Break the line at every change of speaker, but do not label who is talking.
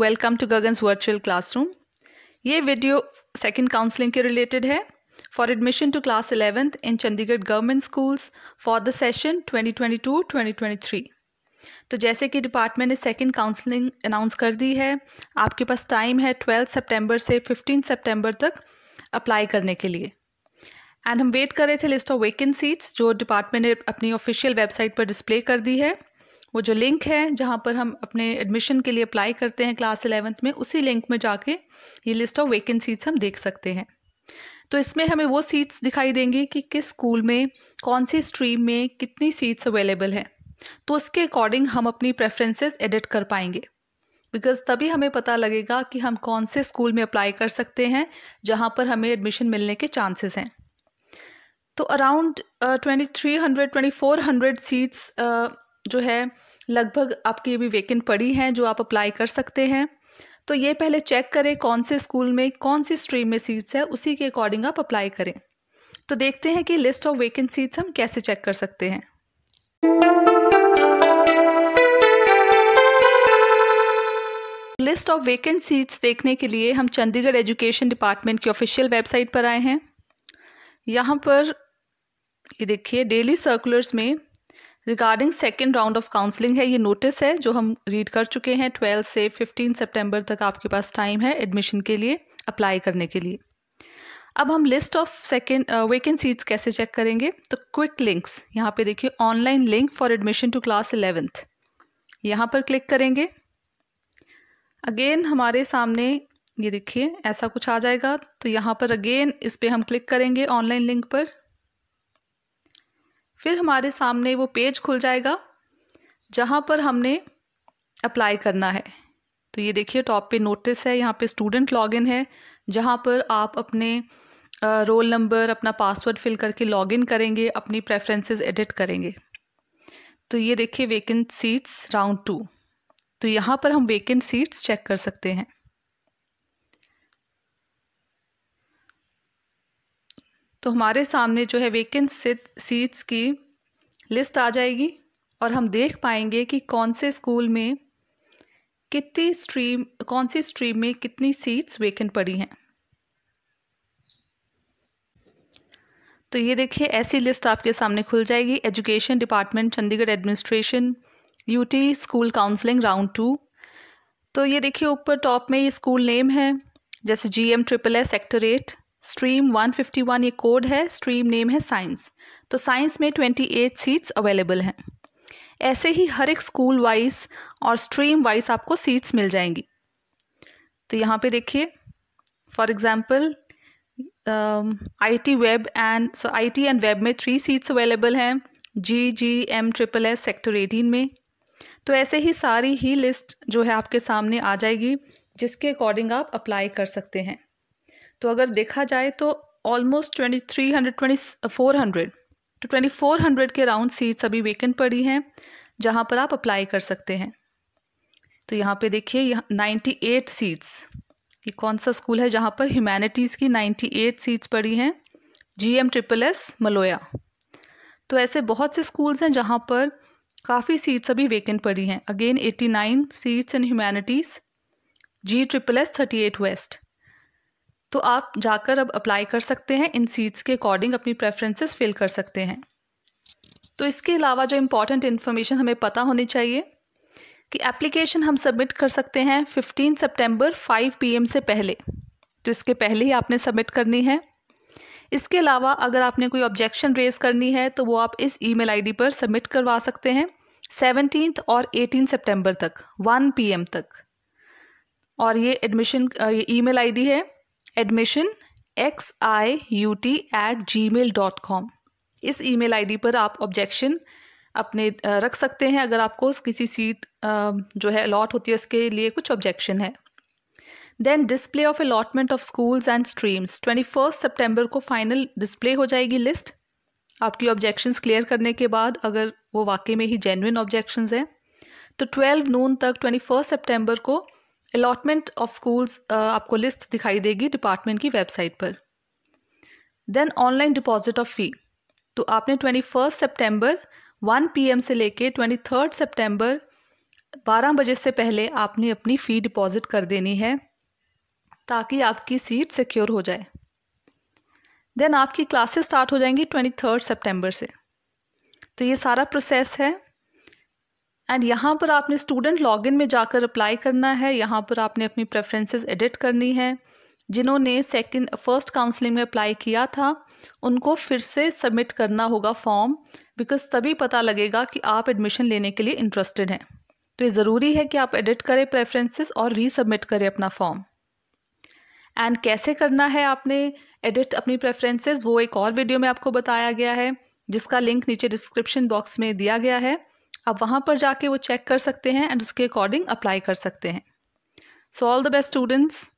welcome to Gagan's virtual classroom ये video second counselling के related है for admission to class eleventh in Chandigarh government schools for the session 2022-2023 तो जैसे कि department ने सेकंड काउंसलिंग अनाउंस कर दी है आपके पास टाइम है 12 सितंबर से 15 सितंबर तक अप्लाई करने के लिए एंड हम वेट कर रहे थे लिस्ट ऑफ वेकेंट सीट्स जो डिपार्टमेंट ने अपनी ऑफिशियल वेबसाइट पर डिस्प्ले कर दी है वो जो लिंक है जहाँ पर हम अपने एडमिशन के लिए अप्लाई करते हैं क्लास एलेवंथ में उसी लिंक में जाके ये लिस्ट ऑफ वेकेंट सीट्स हम देख सकते हैं तो इसमें हमें वो सीट्स दिखाई देंगी कि किस स्कूल में कौन सी स्ट्रीम में कितनी सीट्स अवेलेबल हैं तो उसके अकॉर्डिंग हम अपनी प्रेफरेंसेस एडिट कर पाएंगे बिकॉज तभी हमें पता लगेगा कि हम कौन से स्कूल में अप्लाई कर सकते हैं जहाँ पर हमें एडमिशन मिलने के चांसेस हैं तो around twenty three hundred twenty four hundred seats जो है लगभग आपकी अभी वेकेंट पड़ी हैं जो आप अप्लाई कर सकते हैं तो ये पहले चेक करें कौन से स्कूल में कौन सी स्ट्रीम में सीट्स है उसी के अकॉर्डिंग आप अप्लाई करें तो देखते हैं कि लिस्ट ऑफ वेकेंट सीट्स हम कैसे चेक कर सकते हैं लिस्ट ऑफ वेकेंट सीट्स देखने के लिए हम चंडीगढ़ एजुकेशन डिपार्टमेंट की ऑफिशियल वेबसाइट पर आए हैं यहाँ पर ये देखिए डेली सर्कुलर्स में regarding second round of counselling है ये नोटिस है जो हम रीड कर चुके हैं ट्वेल्थ से फिफ्टीन सेप्टेम्बर तक आपके पास टाइम है एडमिशन के लिए अप्लाई करने के लिए अब हम list of second vacant seats कैसे चेक करेंगे तो क्विक लिंक्स यहाँ पे देखिए online link for admission to class eleventh यहाँ पर क्लिक करेंगे अगेन हमारे सामने ये देखिए ऐसा कुछ आ जाएगा तो यहाँ पर अगेन इस पर हम क्लिक करेंगे ऑनलाइन लिंक पर फिर हमारे सामने वो पेज खुल जाएगा जहाँ पर हमने अप्लाई करना है तो ये देखिए टॉप पे नोटिस है यहाँ पे स्टूडेंट लॉगिन है जहाँ पर आप अपने रोल नंबर अपना पासवर्ड फिल करके लॉगिन करेंगे अपनी प्रेफरेंसेस एडिट करेंगे तो ये देखिए वेकेंट सीट्स राउंड टू तो यहाँ पर हम वेकेंट सीट्स चेक कर सकते हैं तो हमारे सामने जो है वेकेंट सीट्स की लिस्ट आ जाएगी और हम देख पाएंगे कि कौन से स्कूल में कितनी स्ट्रीम कौन सी स्ट्रीम में कितनी सीट्स वेकेंट पड़ी हैं तो ये देखिए ऐसी लिस्ट आपके सामने खुल जाएगी education department Chandigarh administration UT school counselling round two तो ये देखिए ऊपर टॉप में ये स्कूल नेम है जैसे G M triple S sector eight stream 151 ये कोड है स्ट्रीम नेम है साइंस तो साइंस में 28 सीट्स अवेलेबल हैं ऐसे ही हर एक स्कूल वाइज और स्ट्रीम वाइज आपको सीट्स मिल जाएंगी तो यहाँ पे देखिए for example I T web and so I T and web में थ्री सीट्स अवेलेबल हैं G G M triple S sector eighteen में तो ऐसे ही सारी ही लिस्ट जो है आपके सामने आ जाएगी जिसके अकॉर्डिंग आप अप्लाई कर सकते हैं तो अगर देखा जाए तो almost twenty three hundred twenty four hundred तो ट्वेंटी फोर हंड्रेड के राउंड सीट्स अभी वेकेंट पड़ी हैं जहाँ पर आप अप्लाई कर सकते हैं तो यहाँ पे देखिए यहाँ नाइन्टी एट सीट्स ये कौन सा स्कूल है जहाँ पर ह्यूमैनिटीज़ की नाइन्टी एट सीट्स पड़ी हैं G M triple S Maloya तो ऐसे बहुत से स्कूल्स हैं जहाँ पर काफ़ी सीट्स अभी वेकेंट पड़ी हैं again eighty nine seats in humanities G triple S thirty eight west तो आप जाकर अब अप्लाई कर सकते हैं इन सीट्स के अकॉर्डिंग अपनी प्रेफरेंसेस फिल कर सकते हैं तो इसके अलावा जो इम्पॉर्टेंट इन्फॉर्मेशन हमें पता होनी चाहिए कि एप्लीकेशन हम सबमिट कर सकते हैं 15 सितंबर 5 पीएम से पहले तो इसके पहले ही आपने सबमिट करनी है इसके अलावा अगर आपने कोई ऑब्जेक्शन रेज करनी है तो वो आप इस ई मेल पर सबमिट करवा सकते हैं सेवनटीन और एटीन सेप्टेम्बर तक वन पी तक और ये एडमिशन ये ई मेल है admission X I U T at Gmail dot com इस ईमेल आईडी पर आप ऑब्जेक्शन अपने रख सकते हैं अगर आपको किसी सीट जो है अलॉट होती है उसके लिए कुछ ऑब्जेक्शन है then display of allotment of schools and streams twenty first September को फाइनल डिस्प्ले हो जाएगी लिस्ट आपकी ऑब्जेक्शंस क्लियर करने के बाद अगर वो वाकई में ही जेनविन ऑब्जेक्शंस हैं तो ट्वेल्व नून तक ट्वेंटी फर्स्ट सेप्टेम्बर को अलॉटमेंट ऑफ स्कूल्स आपको लिस्ट दिखाई देगी डिपार्टमेंट की वेबसाइट पर then online deposit of fee तो आपने twenty first September one P M से लेके ट्वेंटी थर्ड सेप्टेम्बर बारह बजे से पहले आपने अपनी फ़ी डिपॉज़िट कर देनी है ताकि आपकी सीट सिक्योर हो जाए देन आपकी क्लासेस स्टार्ट हो जाएंगी ट्वेंटी थर्ड सेप्टेम्बर से तो ये सारा प्रोसेस है एंड यहाँ पर आपने स्टूडेंट लॉगिन में जाकर अप्लाई करना है यहाँ पर आपने अपनी प्रेफरेंसेस एडिट करनी है जिन्होंने सेकंड फर्स्ट काउंसलिंग में अप्लाई किया था उनको फिर से सबमिट करना होगा फॉर्म बिकॉज तभी पता लगेगा कि आप एडमिशन लेने के लिए इंटरेस्टेड हैं तो ये ज़रूरी है कि आप एडिट करें प्रेफरेंसेस और रीसबमिट करें अपना फॉर्म एंड कैसे करना है आपने एडिट अपनी प्रेफरेंसेस वो एक और वीडियो में आपको बताया गया है जिसका लिंक नीचे डिस्क्रिप्शन बॉक्स में दिया गया है आप वहाँ पर जाके वो चेक कर सकते हैं एंड उसके अकॉर्डिंग अप्लाई कर सकते हैं so all the best students